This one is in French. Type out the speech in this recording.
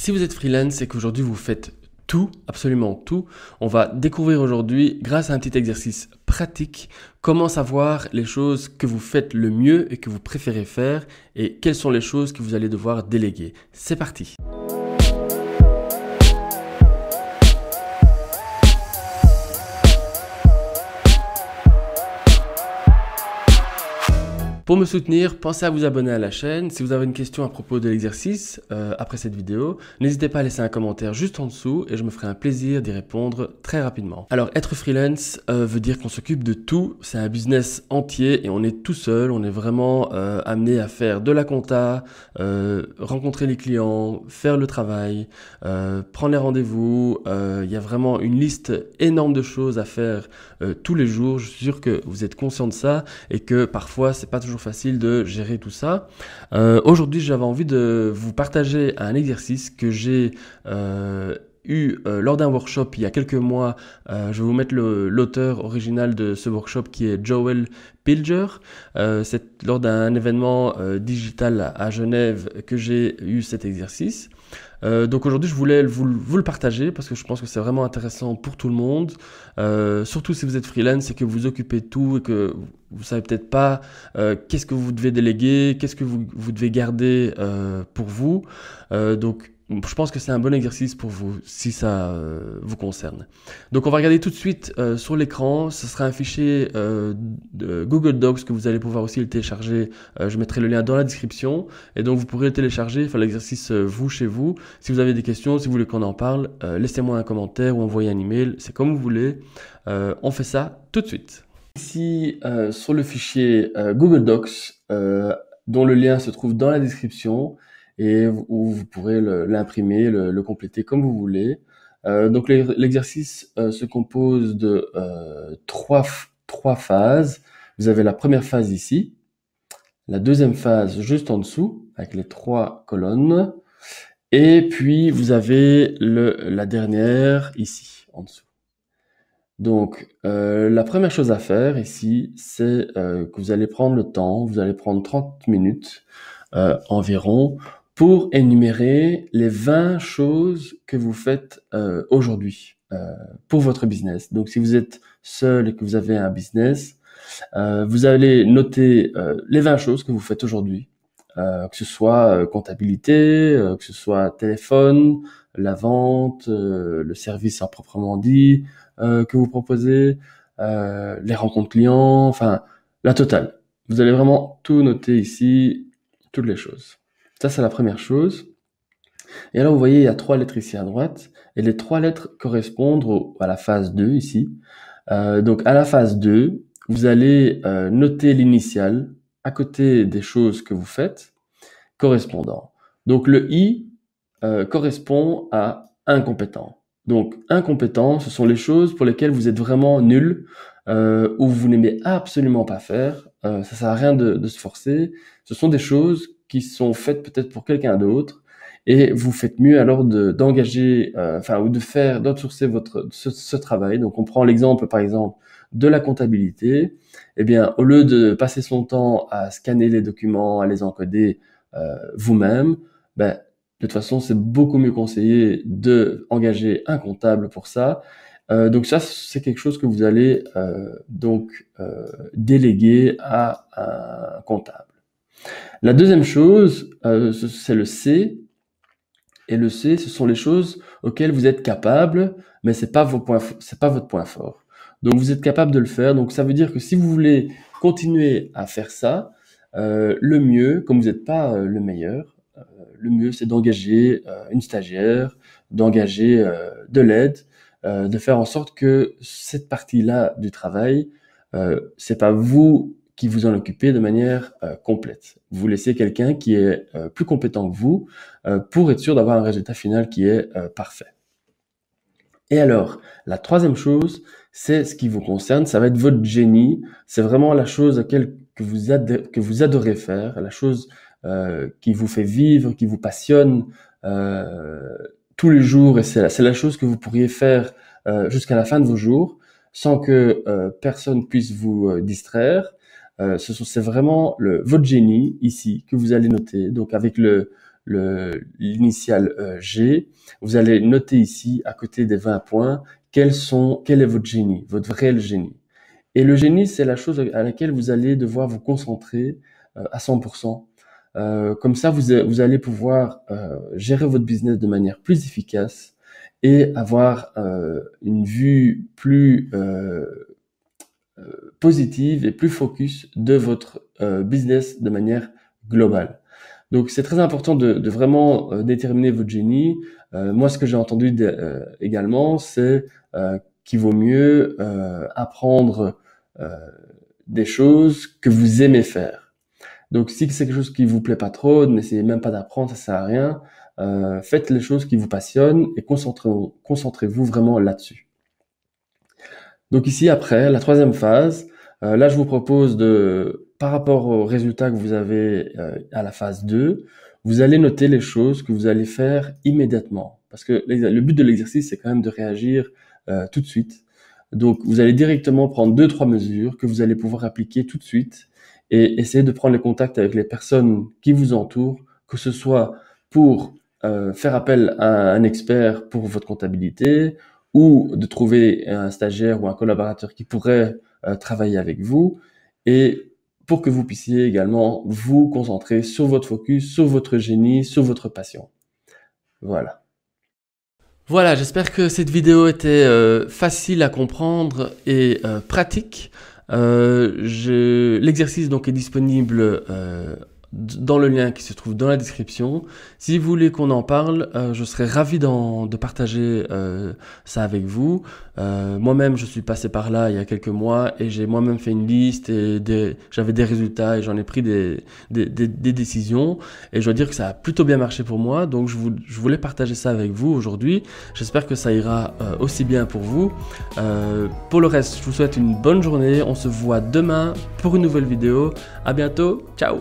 Si vous êtes freelance et qu'aujourd'hui vous faites tout, absolument tout, on va découvrir aujourd'hui, grâce à un petit exercice pratique, comment savoir les choses que vous faites le mieux et que vous préférez faire et quelles sont les choses que vous allez devoir déléguer. C'est parti! Pour me soutenir, pensez à vous abonner à la chaîne. Si vous avez une question à propos de l'exercice euh, après cette vidéo, n'hésitez pas à laisser un commentaire juste en dessous et je me ferai un plaisir d'y répondre très rapidement. Alors être freelance euh, veut dire qu'on s'occupe de tout, c'est un business entier et on est tout seul, on est vraiment euh, amené à faire de la compta, rencontrer les clients, faire le travail, prendre les rendez-vous, il y a vraiment une liste énorme de choses à faire tous les jours. Je suis sûr que vous êtes conscient de ça et que parfois c'est pas toujours facile de gérer tout ça. Euh, aujourd'hui, j'avais envie de vous partager un exercice que j'ai euh, eu euh, lors d'un workshop il y a quelques mois. je vais vous mettre l'auteur original de ce workshop qui est Joel Pilger. C'est lors d'un événement digital à Genève que j'ai eu cet exercice. Euh, donc aujourd'hui, je voulais vous, le partager parce que je pense que c'est vraiment intéressant pour tout le monde. Euh, surtout si vous êtes freelance et que vous occupez tout et que vous savez peut-être pas euh, qu'est-ce que vous devez déléguer, qu'est-ce que vous, vous devez garder pour vous. donc je pense que c'est un bon exercice pour vous si ça euh, vous concerne. Donc on va regarder tout de suite euh, sur l'écran. Ce sera un fichier euh, Google Docs que vous allez pouvoir aussi le télécharger. je mettrai le lien dans la description et donc vous pourrez le télécharger, faire l'exercice vous chez vous. Si vous avez des questions, si vous voulez qu'on en parle, laissez-moi un commentaire ou envoyez un email. C'est comme vous voulez. on fait ça tout de suite. Ici sur le fichier Google Docs dont le lien se trouve dans la description et où vous pourrez l'imprimer, le, le, compléter comme vous voulez. Euh, donc l'exercice euh, se compose de euh, trois, trois phases. Vous avez la première phase ici, la deuxième phase juste en dessous avec les trois colonnes, et puis vous avez le, la dernière ici en dessous. Donc euh, la première chose à faire ici, c'est euh, que vous allez prendre le temps, vous allez prendre 30 minutes environ pour énumérer les 20 choses que vous faites euh, aujourd'hui euh, pour votre business. Donc si vous êtes seul et que vous avez un business, euh, vous allez noter les 20 choses que vous faites aujourd'hui, que ce soit comptabilité, que ce soit téléphone, la vente, le service en proprement dit que vous proposez, les rencontres clients, enfin la totale. Vous allez vraiment tout noter ici, toutes les choses. Ça, c'est la première chose. Et alors vous voyez, il y a trois lettres ici à droite. Et les trois lettres correspondent à la phase 2 ici. Euh, donc, à la phase 2, vous allez euh, noter l'initiale à côté des choses que vous faites correspondant. Donc, le I euh, correspond à incompétent. Donc, incompétent, ce sont les choses pour lesquelles vous êtes vraiment nul ou vous n'aimez absolument pas faire. ça sert à rien de, de se forcer. Ce sont des choses qui sont faites peut-être pour quelqu'un d'autre et vous faites mieux alors d'engager, de, euh, enfin ou de faire d'outsourcer votre ce, ce, travail. Donc on prend l'exemple par exemple de la comptabilité. Eh bien au lieu de passer son temps à scanner les documents, à les encoder euh, vous-même, ben, de toute façon c'est beaucoup mieux conseillé de engager un comptable pour ça. Euh, donc ça c'est quelque chose que vous allez euh, donc euh, déléguer à un comptable. La deuxième chose, euh, c'est le C. Et le C, ce sont les choses auxquelles vous êtes capable, mais c'est pas pas votre point fort. Donc vous êtes capable de le faire. Donc ça veut dire que si vous voulez continuer à faire ça, euh, le mieux, comme vous n'êtes pas euh, le meilleur, le mieux c'est d'engager une stagiaire, d'engager de l'aide, de faire en sorte que cette partie-là du travail, c'est pas vous qui vous en occupez de manière euh, complète. Vous laissez quelqu'un qui est euh, plus compétent que vous euh, pour être sûr d'avoir un résultat final qui est parfait. Et alors, la troisième chose, c'est ce qui vous concerne, ça va être votre génie, c'est vraiment la chose à laquelle que vous, adorez faire, la chose qui vous fait vivre, qui vous passionne tous les jours, et c'est la, la, chose que vous pourriez faire jusqu'à la fin de vos jours sans que personne puisse vous distraire, euh, ce sont c'est vraiment le votre génie ici que vous allez noter. Donc avec le le, euh, G, vous allez noter ici à côté des 20 points quels sont quel est votre génie, votre réel génie. Et le génie, c'est la chose à laquelle vous allez devoir vous concentrer euh, à 100%. comme ça, vous, vous allez pouvoir gérer votre business de manière plus efficace et avoir une vue plus euh, positive et plus focus de votre euh, business de manière globale. Donc c'est très important de, de, vraiment euh, déterminer votre génie. moi, ce que j'ai entendu également, c'est qu'il vaut mieux apprendre des choses que vous aimez faire. Donc si c'est quelque chose qui vous plaît pas trop, n'essayez même pas d'apprendre, ça sert à rien. faites les choses qui vous passionnent et concentrez-vous vraiment là-dessus. Donc ici, après, la troisième phase, euh, là, je vous propose de, par rapport aux résultats que vous avez euh, à la phase 2, vous allez noter les choses que vous allez faire immédiatement. Parce que le but de l'exercice, c'est quand même de réagir euh, tout de suite. Donc, vous allez directement prendre deux, trois mesures que vous allez pouvoir appliquer tout de suite et essayer de prendre les contacts avec les personnes qui vous entourent, que ce soit pour faire appel à un expert pour votre comptabilité ou de trouver un stagiaire ou un collaborateur qui pourrait euh, travailler avec vous et pour que vous puissiez également vous concentrer sur votre focus, sur votre génie, sur votre passion. Voilà. Voilà, j'espère que cette vidéo était euh, facile à comprendre et euh, pratique. L'exercice donc est disponible dans le lien qui se trouve dans la description. Si vous voulez qu'on en parle, euh, je serais ravi de partager euh, ça avec vous. Euh, moi-même, je suis passé par là il y a quelques mois et j'ai moi-même fait une liste et j'avais des résultats et j'en ai pris des, décisions. Et je dois dire que ça a plutôt bien marché pour moi. Donc, je, je voulais partager ça avec vous aujourd'hui. J'espère que ça ira aussi bien pour vous. pour le reste, je vous souhaite une bonne journée. On se voit demain pour une nouvelle vidéo. À bientôt. Ciao